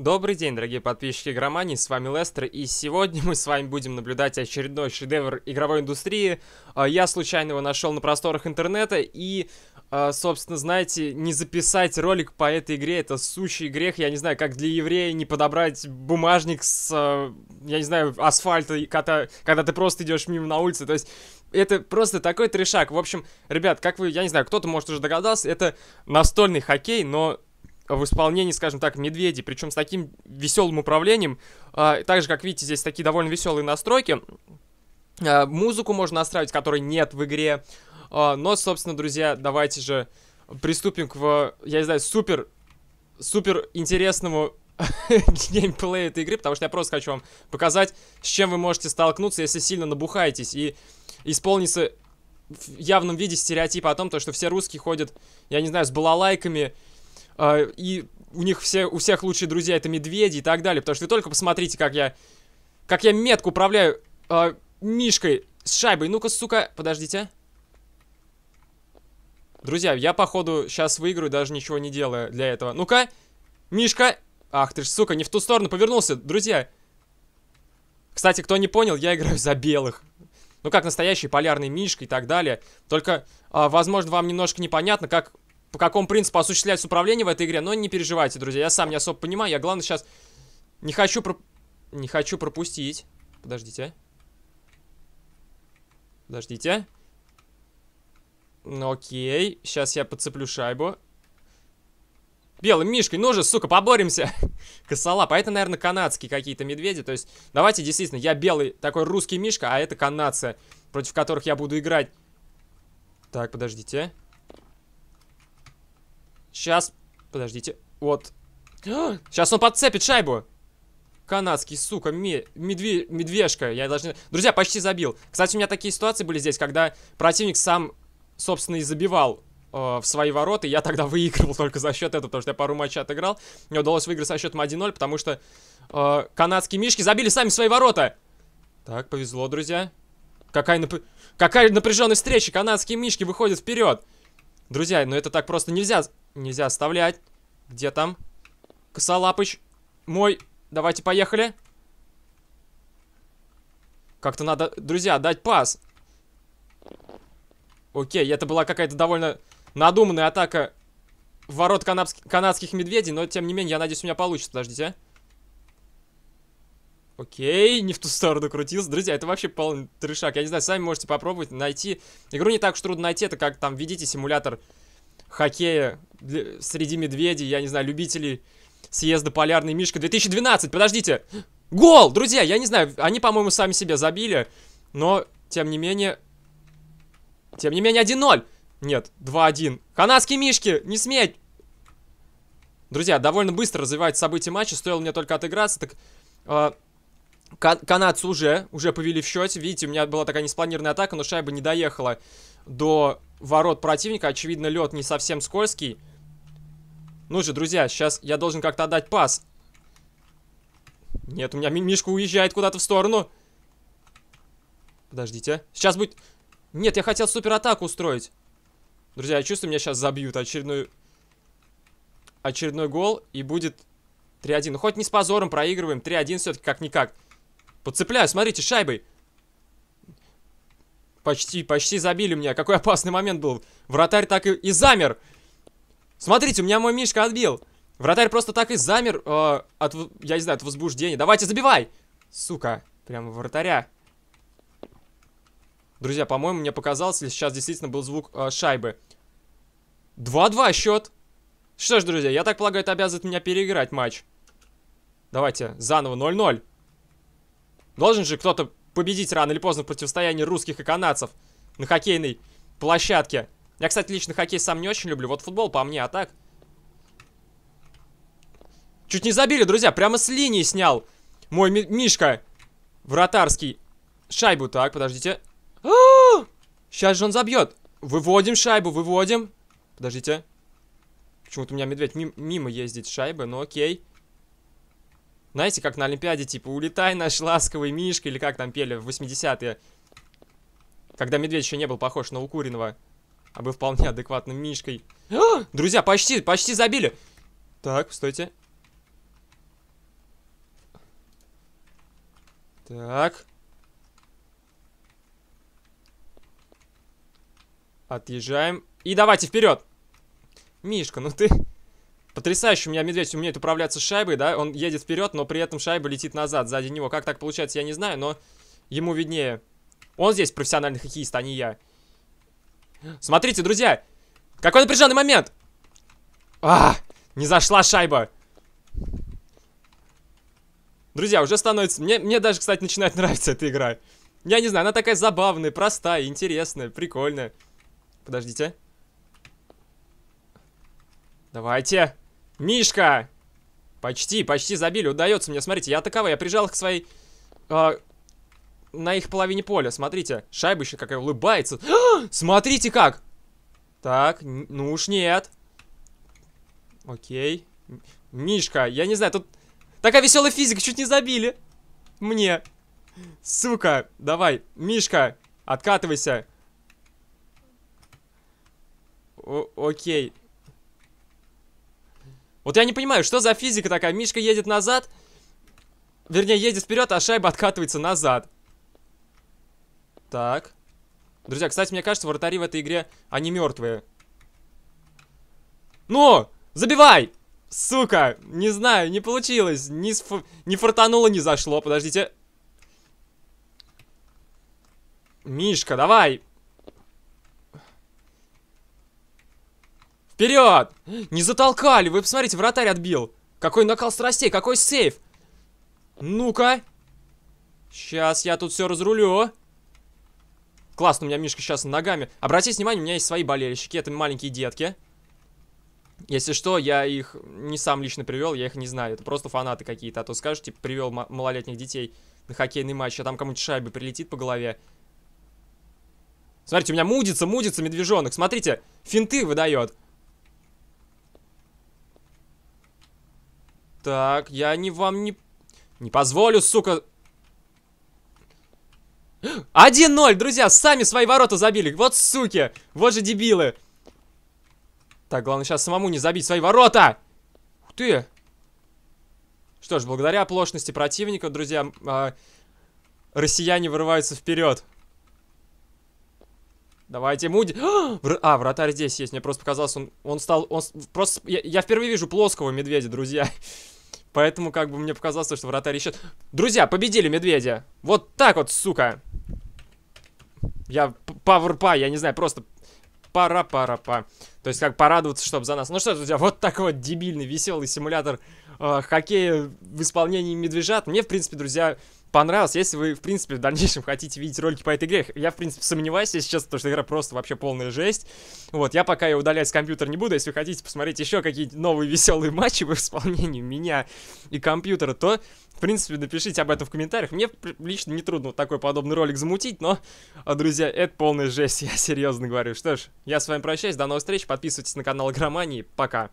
Добрый день, дорогие подписчики Игромании, с вами Лестер, и сегодня мы с вами будем наблюдать очередной шедевр игровой индустрии. А, я случайно его нашел на просторах интернета, и, а, собственно, знаете, не записать ролик по этой игре, это сущий грех, я не знаю, как для еврея не подобрать бумажник с, а, я не знаю, асфальта, когда, когда ты просто идешь мимо на улице, то есть... Это просто такой трешак. В общем, ребят, как вы, я не знаю, кто-то, может, уже догадался, это настольный хоккей, но Э, в исполнении, скажем так, медведей, причем с таким веселым управлением. А, также, как видите, здесь такие довольно веселые настройки. А, музыку можно настраивать, которой нет в игре. А, но, собственно, друзья, давайте же приступим к, э, я не знаю, супер, супер интересному геймплею этой игры, потому что я просто хочу вам показать, с чем вы можете столкнуться, если сильно набухаетесь и исполнится в явном виде стереотипа о том, то, что все русские ходят, я не знаю, с балалайками, а, и у них все, у всех лучшие друзья это медведи и так далее, потому что вы только посмотрите, как я, как я метку управляю э, мишкой с шайбой. Ну-ка, сука, подождите. А. Друзья, я, походу, сейчас выиграю, даже ничего не делая для этого. Ну-ка, Мишка. Ах ты ж, сука, не в ту сторону повернулся, друзья. Кстати, кто не понял, я играю за белых. Ну, как настоящий полярный Мишка и так далее. Только, э, возможно, вам немножко непонятно, как по какому принципу осуществляется управление в этой игре, но не переживайте, друзья, я сам не особо понимаю, я главное сейчас не хочу, проп... не хочу пропустить. Подождите. Подождите. Ну, окей, сейчас я подцеплю шайбу. Белым мишкой, ну же, сука, поборемся. Косолап, а это, наверное, канадские какие-то медведи. То есть, давайте, действительно, я белый такой русский мишка, а это канадцы, против которых я буду играть. Так, подождите. Подождите. Сейчас, подождите, вот. Сейчас он подцепит шайбу. Канадский, сука, ме медве медвежка. Я должен. Друзья, почти забил. Кстати, у меня такие ситуации были здесь, когда противник сам, собственно, и забивал э, в свои ворота. И я тогда выигрывал только за счет этого, потому что я пару матчей отыграл. Мне удалось выиграть со счетом 1-0, потому что э, канадские мишки забили сами свои ворота. Так, повезло, друзья. Какая, нап... Какая напряженная встреча. Канадские мишки выходят вперед. Друзья, ну это так просто нельзя. Нельзя оставлять. Где там? Косолапыч. Мой. Давайте, поехали. Как-то надо, друзья, дать пас. Окей, это была какая-то довольно надуманная атака ворот канадск... канадских медведей, но тем не менее, я надеюсь, у меня получится. Подождите. А. Окей, не в ту сторону крутился. Друзья, это вообще полный трешак. Я не знаю, сами можете попробовать найти. Игру не так уж трудно найти, это как там, видите, симулятор хоккея для, среди медведей, я не знаю, любителей съезда полярной Мишка 2012, подождите! Гол, друзья, я не знаю, они, по-моему, сами себя забили, но, тем не менее, тем не менее, 1-0. Нет, 2-1. Канадские мишки, не сметь! Друзья, довольно быстро развивается события матча. Стоило мне только отыграться, так... Э, кан канадцы уже, уже повели в счете. Видите, у меня была такая неспланированная атака, но шайба не доехала до ворот противника. Очевидно, лед не совсем скользкий. Ну же, друзья, сейчас я должен как-то отдать пас. Нет, у меня Мишка уезжает куда-то в сторону. Подождите. Сейчас будет... Нет, я хотел суператаку устроить. Друзья, я чувствую, меня сейчас забьют очередной, Очередной гол, и будет 3-1. Ну, хоть не с позором проигрываем. 3-1 все-таки как-никак. Подцепляю, смотрите, шайбой. Почти, почти забили меня. Какой опасный момент был. Вратарь так и, и замер. Смотрите, у меня мой Мишка отбил. Вратарь просто так и замер э, от, я не знаю, от возбуждения. Давайте, забивай! Сука, прямо вратаря. Друзья, по-моему, мне показалось, если сейчас действительно был звук э, шайбы. 2-2 счет. Что ж, друзья, я так полагаю, это обязывает меня переиграть матч. Давайте, заново 0-0. Должен же кто-то победить рано или поздно в противостоянии русских и канадцев на хоккейной площадке. Я, кстати, лично хоккей сам не очень люблю. Вот футбол по мне, а так... Чуть не забили, друзья. Прямо с линии снял. Мой ми Мишка. Вратарский. Шайбу. Так, подождите. А -а -а! Сейчас же он забьет. Выводим шайбу, выводим. Подождите. Почему-то у меня медведь мим мимо ездит шайбы, но окей. Знаете, как на Олимпиаде, типа, улетай наш ласковый Мишка, или как там пели в 80-е. Когда медведь еще не был похож на укуренного. А был вполне адекватным мишкой. А! Друзья, почти, почти забили. Так, стойте. Так. Отъезжаем. И давайте вперед. Мишка, ну ты... Потрясающе, у меня медведь умеет управляться шайбой, да? Он едет вперед, но при этом шайба летит назад, сзади него. Как так получается, я не знаю, но ему виднее. Он здесь профессиональный хоккеист, а не я. Смотрите, друзья. Какой напряженный момент. А, не зашла шайба. Друзья, уже становится... Мне, мне даже, кстати, начинает нравиться эта игра. Я не знаю, она такая забавная, простая, интересная, прикольная. Подождите. Давайте. Мишка! Почти, почти забили. Удается мне. Смотрите, я атаковал. Я прижал их к своей... Э, на их половине поля. Смотрите, шайба еще какая улыбается. Смотрите как! Так, ну уж нет. Окей. Мишка, я не знаю, тут такая веселая физика, чуть не забили. Мне. Сука, давай, Мишка, откатывайся. О окей. Вот я не понимаю, что за физика такая? Мишка едет назад, вернее, едет вперед, а шайба откатывается назад. Так. Друзья, кстати, мне кажется, вратари в этой игре, они мертвые. Ну! Забивай! Сука! Не знаю, не получилось. Не, сф... не фартануло, не зашло. Подождите. Мишка, давай! Вперед! Не затолкали! Вы посмотрите, вратарь отбил. Какой накал страстей, какой сейф! Ну-ка! Сейчас я тут все разрулю. Классно, у меня Мишка сейчас ногами. Обратите внимание, у меня есть свои болельщики. Это маленькие детки. Если что, я их не сам лично привел, я их не знаю. Это просто фанаты какие-то. А то скажешь, типа, привел малолетних детей на хоккейный матч, а там кому-нибудь шайба прилетит по голове. Смотрите, у меня мудится, мудится медвежонок. Смотрите, финты выдает. Так, я не вам не... Не позволю, сука, 1-0, друзья, сами свои ворота забили. Вот суки, вот же дебилы. Так, главное сейчас самому не забить свои ворота. Ух ты. Что ж, благодаря оплошности противника, друзья, э, россияне вырываются вперед. Давайте Муди... А, а, вратарь здесь есть. Мне просто показалось, он, он стал... Он просто... Я, я впервые вижу плоского медведя, друзья. Поэтому как бы мне показалось, что вратарь еще... Друзья, победили медведя. Вот так вот, сука. Я паверпа, я не знаю, просто пара-пара-па. То есть как порадоваться, чтобы за нас. Ну что, друзья, вот такой вот дебильный, веселый симулятор э, хоккея в исполнении медвежат. Мне, в принципе, друзья, понравилось. Если вы, в принципе, в дальнейшем хотите видеть ролики по этой игре, я, в принципе, сомневаюсь, если честно, потому что игра просто вообще полная жесть. Вот, я пока ее удалять с компьютера не буду. Если вы хотите посмотреть еще какие-то новые веселые матчи в исполнении меня и компьютера, то, в принципе, напишите об этом в комментариях. Мне лично не трудно вот такой подобный ролик замутить, но, а, друзья, это полная жесть, я серьезно говорю. Что ж, я с вами прощаюсь, до новых встреч, подписывайтесь на канал Игромании, пока.